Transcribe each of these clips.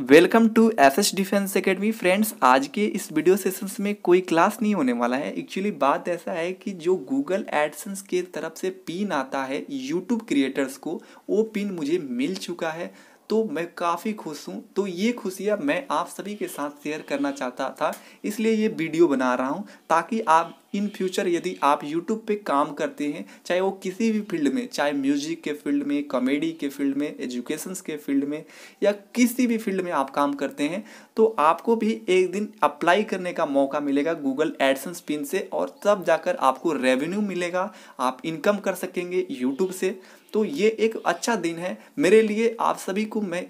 welcome to S S defence academy friends आज के इस वीडियो सेशंस में कोई क्लास नहीं होने वाला है एक्चुअली बात ऐसा है कि जो गूगल एडसन्स के तरफ से पिन आता है यूट्यूब क्रिएटर्स को वो पिन मुझे मिल चुका है तो मैं काफ़ी खुश हूँ तो ये खुशियाँ मैं आप सभी के साथ शेयर करना चाहता था इसलिए ये वीडियो बना रहा हूँ ताकि आप इन फ्यूचर यदि आप यूट्यूब पे काम करते हैं चाहे वो किसी भी फील्ड में चाहे म्यूजिक के फील्ड में कॉमेडी के फील्ड में एजुकेशन के फील्ड में या किसी भी फील्ड में आप काम करते हैं तो आपको भी एक दिन अप्लाई करने का मौका मिलेगा गूगल एडसन्स पिन से और तब जाकर आपको रेवेन्यू मिलेगा आप इनकम कर सकेंगे यूट्यूब से तो ये एक अच्छा दिन है मेरे लिए आप सभी को मैं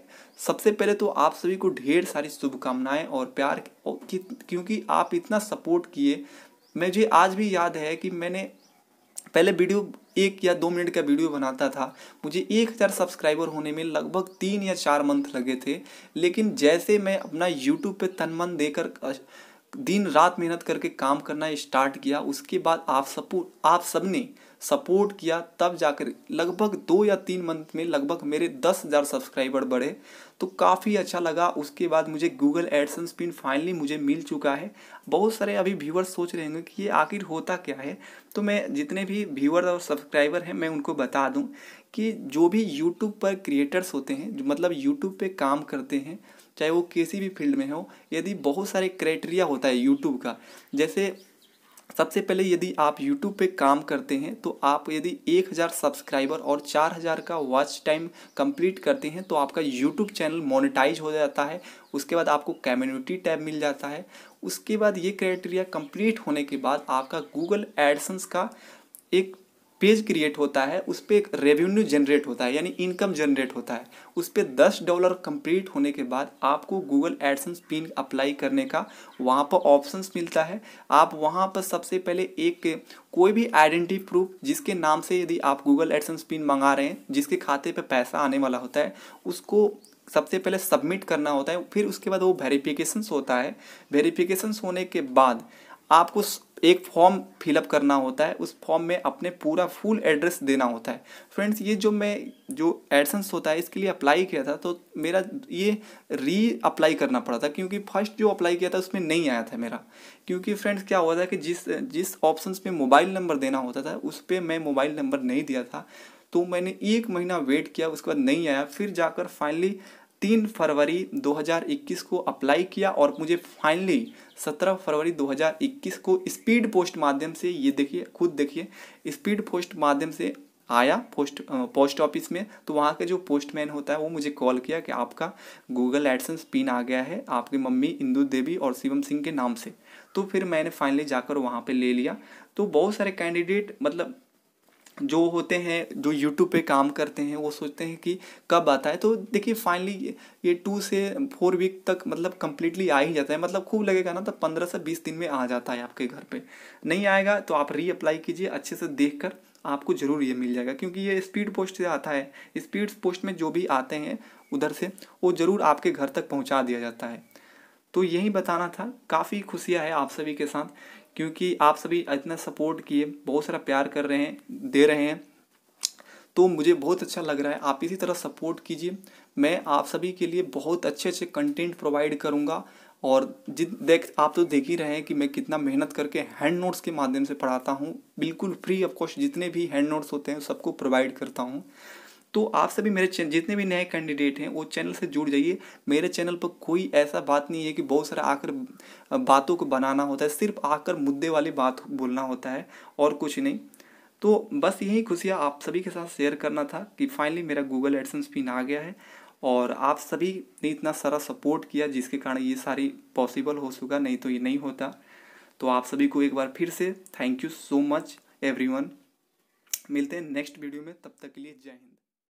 सबसे पहले तो आप सभी को ढेर सारी शुभकामनाएं और प्यार क्योंकि आप इतना सपोर्ट किए मुझे आज भी याद है कि मैंने पहले वीडियो एक या दो मिनट का वीडियो बनाता था मुझे एक हज़ार सब्सक्राइबर होने में लगभग तीन या चार मंथ लगे थे लेकिन जैसे मैं अपना यूट्यूब पे तन मन देकर दिन रात मेहनत करके काम करना स्टार्ट किया उसके बाद आप सपोर्ट आप सबने सपोर्ट किया तब जाकर लगभग दो या तीन मंथ में लगभग मेरे दस हज़ार सब्सक्राइबर बढ़े तो काफ़ी अच्छा लगा उसके बाद मुझे गूगल एडसन पिन फाइनली मुझे मिल चुका है बहुत सारे अभी व्यूवर सोच रहे होंगे कि ये आखिर होता क्या है तो मैं जितने भी व्यूअर और सब्सक्राइबर हैं मैं उनको बता दूँ कि जो भी यूट्यूब पर क्रिएटर्स होते हैं मतलब यूट्यूब पर काम करते हैं चाहे वो किसी भी फील्ड में हो यदि बहुत सारे क्राइटेरिया होता है यूट्यूब का जैसे सबसे पहले यदि आप YouTube पे काम करते हैं तो आप यदि 1000 सब्सक्राइबर और 4000 का वॉच टाइम कंप्लीट करते हैं तो आपका YouTube चैनल मोनेटाइज हो जाता है उसके बाद आपको कम्युनिटी टैब मिल जाता है उसके बाद ये क्राइटेरिया कंप्लीट होने के बाद आपका गूगल एडसन्स का एक पेज क्रिएट होता है उस पर एक रेवेन्यू जनरेट होता है यानी इनकम जनरेट होता है उस पर दस डॉलर कंप्लीट होने के बाद आपको गूगल एडसन्स पिन अप्लाई करने का वहाँ पर ऑप्शंस मिलता है आप वहाँ पर सबसे पहले एक कोई भी आइडेंटिटी प्रूफ जिसके नाम से यदि आप गूगल एडसन्स पिन मंगा रहे हैं जिसके खाते पर पैसा आने वाला होता है उसको सबसे पहले सबमिट करना होता है फिर उसके बाद वो वेरीफिकेशन्स होता है वेरीफिकेशन्स होने के बाद आपको एक फॉर्म फिलअप करना होता है उस फॉर्म में अपने पूरा फुल एड्रेस देना होता है फ्रेंड्स ये जो मैं जो एडसन्स होता है इसके लिए अप्लाई किया था तो मेरा ये री अप्लाई करना पड़ा था क्योंकि फर्स्ट जो अप्लाई किया था उसमें नहीं आया था मेरा क्योंकि फ्रेंड्स क्या हुआ था कि जिस जिस ऑप्शन में मोबाइल नंबर देना होता था उस पर मैं मोबाइल नंबर नहीं दिया था तो मैंने एक महीना वेट किया उसके बाद नहीं आया फिर जाकर फाइनली तीन फरवरी 2021 को अप्लाई किया और मुझे फाइनली 17 फरवरी 2021 को स्पीड पोस्ट माध्यम से ये देखिए खुद देखिए स्पीड पोस्ट माध्यम से आया पोस्ट पोस्ट ऑफिस में तो वहाँ के जो पोस्टमैन होता है वो मुझे कॉल किया कि आपका गूगल एडसन पिन आ गया है आपकी मम्मी इंदू देवी और शिवम सिंह के नाम से तो फिर मैंने फाइनली जाकर वहाँ पे ले लिया तो बहुत सारे कैंडिडेट मतलब जो होते हैं जो यूट्यूब पे काम करते हैं वो सोचते हैं कि कब आता है तो देखिए फाइनली ये टू से फोर वीक तक मतलब कम्प्लीटली आ ही जाता है मतलब खूब लगेगा ना तो पंद्रह से बीस दिन में आ जाता है आपके घर पे नहीं आएगा तो आप री अप्लाई कीजिए अच्छे से देख कर आपको ज़रूर ये मिल जाएगा क्योंकि ये स्पीड पोस्ट से आता है स्पीड पोस्ट में जो भी आते हैं उधर से वो ज़रूर आपके घर तक पहुँचा दिया जाता है तो यही बताना था काफ़ी खुशियाँ है आप सभी के साथ क्योंकि आप सभी इतना सपोर्ट किए बहुत सारा प्यार कर रहे हैं दे रहे हैं तो मुझे बहुत अच्छा लग रहा है आप इसी तरह सपोर्ट कीजिए मैं आप सभी के लिए बहुत अच्छे अच्छे कंटेंट प्रोवाइड करूँगा और जिन देख आप तो देख ही रहे हैं कि मैं कितना मेहनत करके हैंड नोट्स के माध्यम से पढ़ाता हूँ बिल्कुल फ्री ऑफ कॉस्ट जितने भी हैंड नोट्स होते हैं सबको प्रोवाइड करता हूँ तो आप सभी मेरे चैनल जितने भी नए कैंडिडेट हैं वो चैनल से जुड़ जाइए मेरे चैनल पर कोई ऐसा बात नहीं है कि बहुत सारा आकर बातों को बनाना होता है सिर्फ आकर मुद्दे वाली बात बोलना होता है और कुछ नहीं तो बस यही खुशियाँ आप सभी के साथ शेयर करना था कि फाइनली मेरा गूगल एडसेंस पिन आ गया है और आप सभी ने इतना सारा सपोर्ट किया जिसके कारण ये सारी पॉसिबल हो सका नहीं तो ये नहीं होता तो आप सभी को एक बार फिर से thank you so much everyone मिलते हैं नेक्स्ट वीडियो में तब तक के लिए जय हिंद